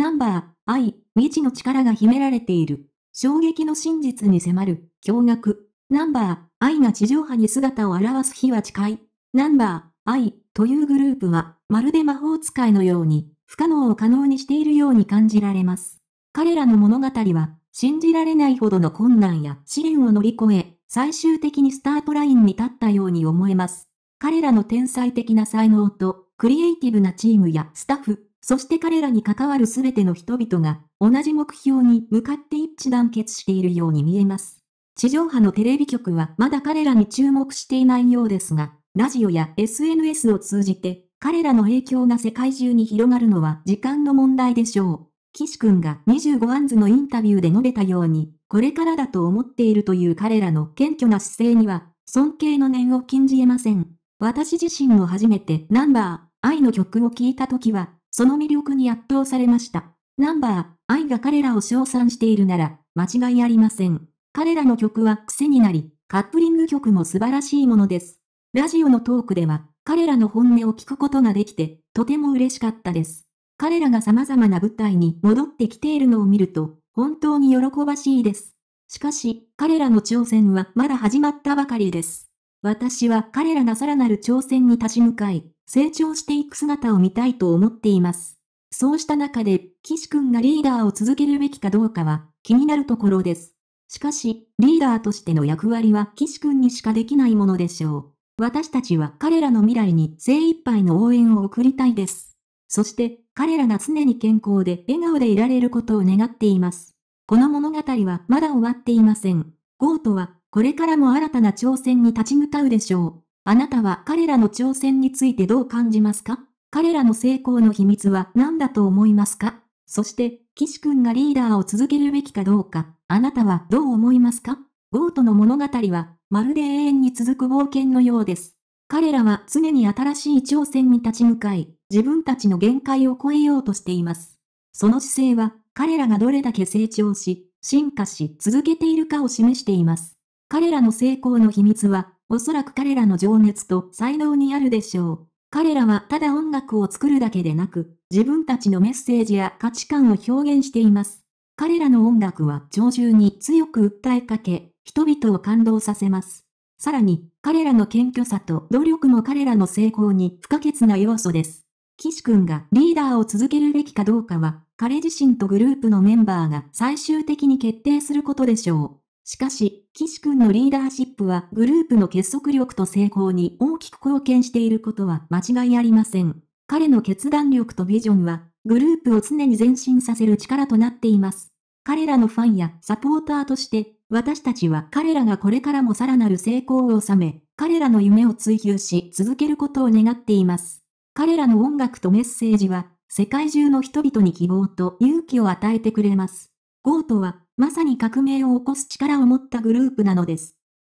ナンバー、愛、未知の力が秘められている。衝撃の真実に迫る、驚愕。ナンバー、愛が地上波に姿を現す日は近い。ナンバー、愛、というグループは、まるで魔法使いのように、不可能を可能にしているように感じられます。彼らの物語は、信じられないほどの困難や試練を乗り越え、最終的にスタートラインに立ったように思えます。彼らの天才的な才能と、クリエイティブなチームやスタッフ、そして彼らに関わるすべての人々が、同じ目標に向かって一致団結しているように見えます。地上波のテレビ局はまだ彼らに注目していないようですが、ラジオや SNS を通じて、彼らの影響が世界中に広がるのは時間の問題でしょう。岸くんが25アンズのインタビューで述べたように、これからだと思っているという彼らの謙虚な姿勢には、尊敬の念を禁じ得ません。私自身も初めてナンバー、愛の曲を聴いた時は、その魅力に圧倒されました。ナンバー、愛が彼らを称賛しているなら、間違いありません。彼らの曲は癖になり、カップリング曲も素晴らしいものです。ラジオのトークでは、彼らの本音を聞くことができて、とても嬉しかったです。彼らが様々な舞台に戻ってきているのを見ると、本当に喜ばしいです。しかし、彼らの挑戦はまだ始まったばかりです。私は彼らがさらなる挑戦に立ち向かい、成長していく姿を見たいと思っています。そうした中で、岸くんがリーダーを続けるべきかどうかは気になるところです。しかし、リーダーとしての役割は岸くんにしかできないものでしょう。私たちは彼らの未来に精一杯の応援を送りたいです。そして、彼らが常に健康で笑顔でいられることを願っています。この物語はまだ終わっていません。ゴートは、これからも新たな挑戦に立ち向かうでしょう。あなたは彼らの挑戦についてどう感じますか彼らの成功の秘密は何だと思いますかそして、岸君がリーダーを続けるべきかどうか、あなたはどう思いますかゴートの物語は、まるで永遠に続く冒険のようです。彼らは常に新しい挑戦に立ち向かい、自分たちの限界を超えようとしています。その姿勢は、彼らがどれだけ成長し、進化し続けているかを示しています。彼らの成功の秘密は、おそらく彼らの情熱と才能にあるでしょう。彼らはただ音楽を作るだけでなく、自分たちのメッセージや価値観を表現しています。彼らの音楽は鳥獣に強く訴えかけ、人々を感動させます。さらに、彼らの謙虚さと努力も彼らの成功に不可欠な要素です。岸君がリーダーを続けるべきかどうかは、彼自身とグループのメンバーが最終的に決定することでしょう。しかし、岸君のリーダーシップはグループの結束力と成功に大きく貢献していることは間違いありません。彼の決断力とビジョンは、グループを常に前進させる力となっています。彼らのファンやサポーターとして、私たちは彼らがこれからもさらなる成功を収め、彼らの夢を追求し続けることを願っています。彼らの音楽とメッセージは、世界中の人々に希望と勇気を与えてくれます。ゴートは、まさに革命を起こす力を持ったグループなのです。